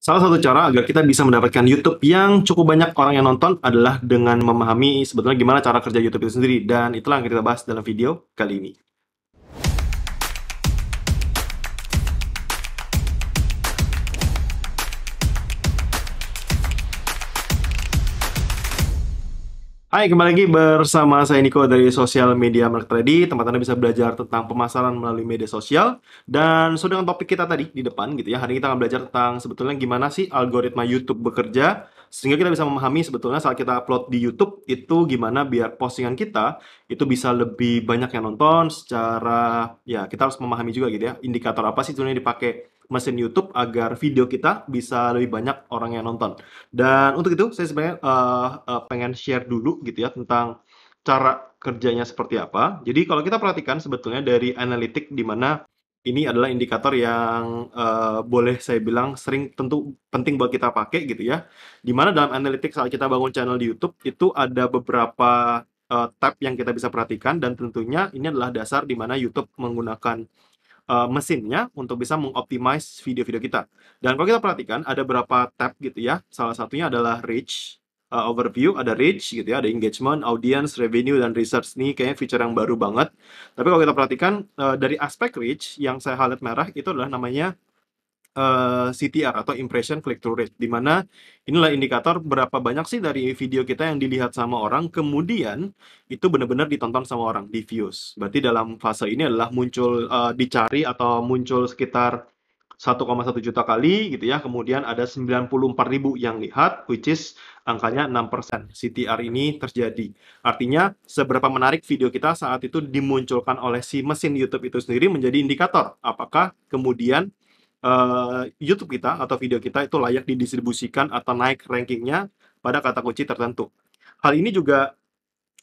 Salah satu cara agar kita bisa mendapatkan YouTube yang cukup banyak orang yang nonton adalah dengan memahami sebetulnya gimana cara kerja YouTube itu sendiri. Dan itulah yang kita bahas dalam video kali ini. Hai, kembali lagi bersama saya Niko dari Social Media Market Ready. Tempat Anda bisa belajar tentang pemasaran melalui media sosial. Dan so dengan topik kita tadi di depan gitu ya, hari ini kita akan belajar tentang sebetulnya gimana sih algoritma YouTube bekerja sehingga kita bisa memahami sebetulnya saat kita upload di YouTube itu gimana biar postingan kita itu bisa lebih banyak yang nonton secara ya kita harus memahami juga gitu ya indikator apa sih sebenarnya dipakai mesin YouTube agar video kita bisa lebih banyak orang yang nonton. Dan untuk itu saya sebenarnya uh, uh, pengen share dulu gitu ya tentang cara kerjanya seperti apa. Jadi kalau kita perhatikan sebetulnya dari analitik di mana ini adalah indikator yang uh, boleh saya bilang sering tentu penting buat kita pakai gitu ya. di mana dalam analitik saat kita bangun channel di YouTube itu ada beberapa uh, tab yang kita bisa perhatikan dan tentunya ini adalah dasar di mana YouTube menggunakan uh, mesinnya untuk bisa mengoptimize video-video kita. Dan kalau kita perhatikan ada berapa tab gitu ya. Salah satunya adalah reach, uh, overview, ada reach gitu ya, ada engagement, audience, revenue dan research. Nih kayaknya feature yang baru banget. Tapi kalau kita perhatikan uh, dari aspek reach yang saya highlight merah itu adalah namanya Eh, CTR atau impression click through rate di inilah indikator berapa banyak sih dari video kita yang dilihat sama orang kemudian itu benar-benar ditonton sama orang di views. Berarti dalam fase ini adalah muncul uh, dicari atau muncul sekitar 1,1 juta kali gitu ya. Kemudian ada 94 ribu yang lihat, which is angkanya 6%. CTR ini terjadi. Artinya, seberapa menarik video kita saat itu dimunculkan oleh si mesin YouTube itu sendiri menjadi indikator. Apakah kemudian uh, YouTube kita atau video kita itu layak didistribusikan atau naik rankingnya pada kata kunci tertentu. Hal ini juga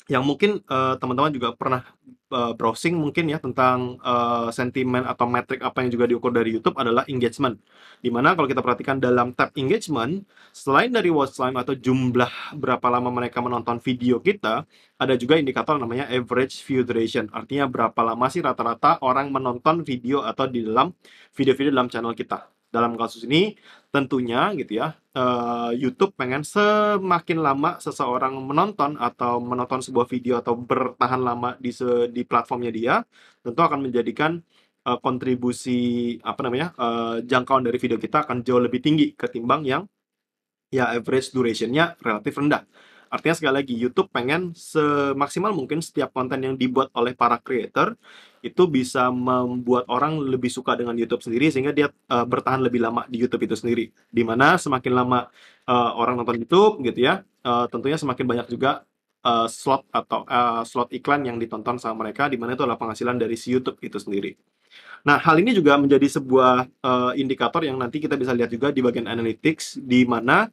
yang mungkin eh, teman-teman uh, juga pernah Eh, browsing mungkin ya tentang uh, sentimen atau metrik apa yang juga diukur dari YouTube adalah engagement. Dimana kalau kita perhatikan dalam tab engagement, selain dari watch time atau jumlah berapa lama mereka menonton video kita, ada juga indikator namanya average view duration. Artinya berapa lama sih rata-rata orang menonton video atau di dalam video-video dalam channel kita dalam kasus ini tentunya gitu ya eh, YouTube pengen semakin lama seseorang menonton atau menonton sebuah video atau bertahan lama di se di platformnya dia tentu akan menjadikan eh, kontribusi apa namanya uh, jangkauan dari video kita akan jauh lebih tinggi ketimbang yang ya average durationnya relatif rendah Artinya sekali lagi YouTube pengen semaksimal mungkin setiap konten yang dibuat oleh para creator itu bisa membuat orang lebih suka dengan YouTube sendiri sehingga dia uh, bertahan lebih lama di YouTube itu sendiri. Dimana semakin lama uh, orang nonton YouTube gitu ya, uh, tentunya semakin banyak juga uh, slot atau uh, slot iklan yang ditonton sama mereka dimana itu adalah penghasilan dari si YouTube itu sendiri. Nah, hal ini juga menjadi sebuah uh, indikator yang nanti kita bisa lihat juga di bagian analytics di mana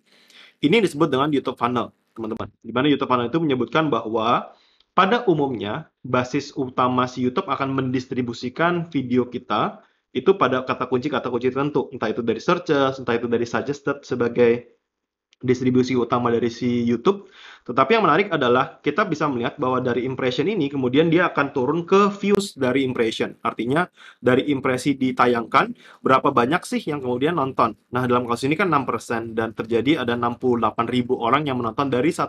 ini disebut dengan YouTube funnel teman-teman. Di mana YouTube Funnel itu menyebutkan bahwa pada umumnya basis utama si YouTube akan mendistribusikan video kita itu pada kata kunci kata kunci tertentu, entah itu dari searches, entah itu dari suggested sebagai distribusi utama dari si YouTube. Tetapi yang menarik adalah kita bisa melihat bahwa dari impression ini kemudian dia akan turun ke views dari impression. Artinya dari impresi ditayangkan berapa banyak sih yang kemudian nonton. Nah, dalam kasus ini kan 6% dan terjadi ada 68 ribu orang yang menonton dari 1.1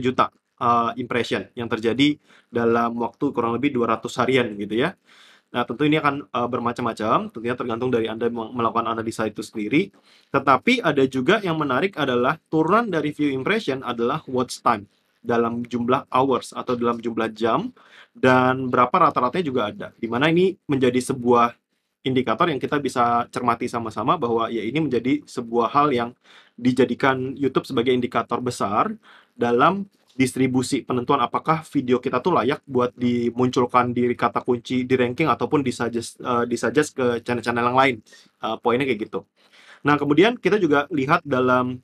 juta uh, impression yang terjadi dalam waktu kurang lebih 200 harian gitu ya. Nah, tentu ini akan uh, bermacam-macam, tentunya tergantung dari Anda melakukan analisa itu sendiri. Tetapi ada juga yang menarik adalah turunan dari view impression adalah watch time dalam jumlah hours atau dalam jumlah jam dan berapa rata-ratanya juga ada. Di mana ini menjadi sebuah indikator yang kita bisa cermati sama-sama bahwa ya ini menjadi sebuah hal yang dijadikan YouTube sebagai indikator besar dalam distribusi penentuan apakah video kita tuh layak buat dimunculkan di kata kunci di ranking ataupun di suggest uh, eh, di suggest ke channel-channel yang lain. Uh, poinnya kayak gitu. Nah, kemudian kita juga lihat dalam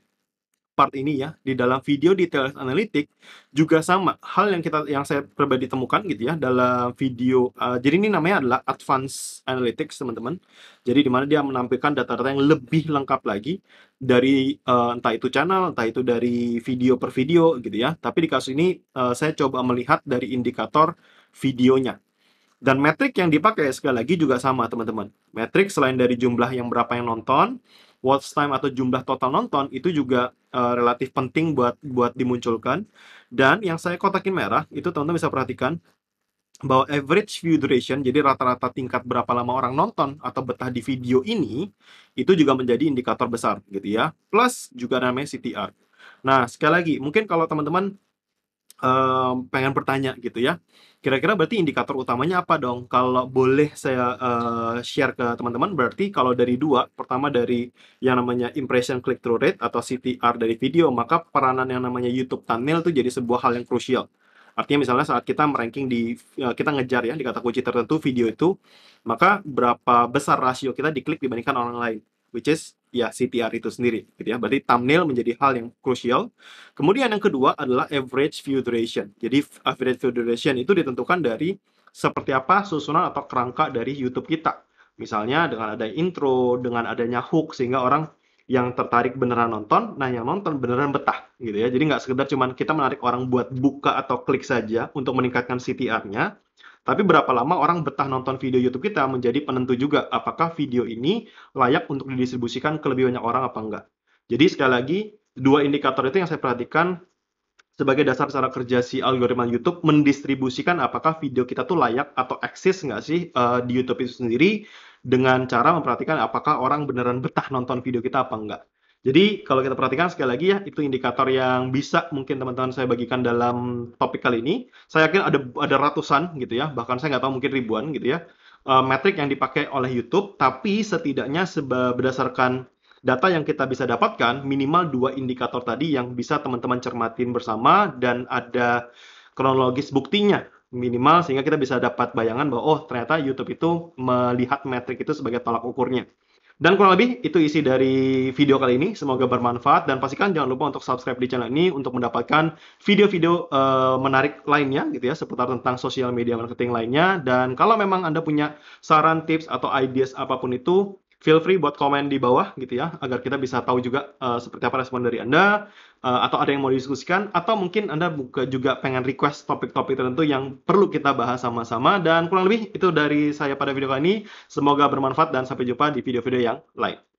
part ini ya di dalam video detail analitik juga sama hal yang kita yang saya pribadi temukan gitu ya dalam video uh, jadi ini namanya adalah advanced analytics teman-teman jadi dimana dia menampilkan data-data yang lebih lengkap lagi dari uh, entah itu channel entah itu dari video per video gitu ya tapi di kasus ini uh, saya coba melihat dari indikator videonya dan metrik yang dipakai sekali lagi juga sama teman-teman metrik selain dari jumlah yang berapa yang nonton watch time atau jumlah total nonton itu juga uh, relatif penting buat buat dimunculkan. Dan yang saya kotakin merah itu teman-teman bisa perhatikan bahwa average view duration, jadi rata-rata tingkat berapa lama orang nonton atau betah di video ini, itu juga menjadi indikator besar gitu ya. Plus juga namanya CTR. Nah, sekali lagi, mungkin kalau teman-teman um, pengen bertanya gitu ya. Kira-kira berarti indikator utamanya apa dong? Kalau boleh saya uh, share ke teman-teman, berarti kalau dari dua, pertama dari yang namanya impression click through rate atau CTR dari video, maka peranan yang namanya YouTube thumbnail itu jadi sebuah hal yang krusial. Artinya misalnya saat kita meranking di e, kita ngejar ya di kata kunci tertentu video itu, maka berapa besar rasio kita diklik dibandingkan orang lain, which is ya CTR itu sendiri gitu ya. Berarti thumbnail menjadi hal yang krusial. Kemudian yang kedua adalah average view duration. Jadi average view duration itu ditentukan dari seperti apa susunan atau kerangka dari YouTube kita. Misalnya dengan ada intro, dengan adanya hook sehingga orang yang tertarik beneran nonton, nah yang nonton beneran betah gitu ya. Jadi nggak sekedar cuman kita menarik orang buat buka atau klik saja untuk meningkatkan CTR-nya, tapi berapa lama orang betah nonton video YouTube kita menjadi penentu juga apakah video ini layak untuk didistribusikan ke lebih banyak orang apa enggak. Jadi sekali lagi, dua indikator itu yang saya perhatikan sebagai dasar cara kerja si algoritma YouTube mendistribusikan apakah video kita tuh layak atau eksis enggak sih uh, di YouTube itu sendiri dengan cara memperhatikan apakah orang beneran betah nonton video kita apa enggak. Jadi kalau kita perhatikan sekali lagi ya itu indikator yang bisa mungkin teman-teman saya bagikan dalam topik kali ini. Saya yakin ada ada ratusan gitu ya, bahkan saya nggak tahu mungkin ribuan gitu ya uh, metrik yang dipakai oleh YouTube. Tapi setidaknya berdasarkan data yang kita bisa dapatkan minimal dua indikator tadi yang bisa teman-teman cermatin bersama dan ada kronologis buktinya minimal sehingga kita bisa dapat bayangan bahwa oh ternyata YouTube itu melihat metrik itu sebagai tolak ukurnya. Dan kurang lebih itu isi dari video kali ini. Semoga bermanfaat dan pastikan jangan lupa untuk subscribe di channel ini untuk mendapatkan video-video uh, menarik lainnya gitu ya seputar tentang sosial media marketing lainnya. Dan kalau memang Anda punya saran, tips atau ideas apapun itu, feel free buat komen di bawah gitu ya agar kita bisa tahu juga uh, seperti apa respon dari anda uh, atau ada yang mau diskusikan atau mungkin anda buka juga pengen request topik-topik tertentu yang perlu kita bahas sama-sama dan kurang lebih itu dari saya pada video kali ini semoga bermanfaat dan sampai jumpa di video-video yang lain.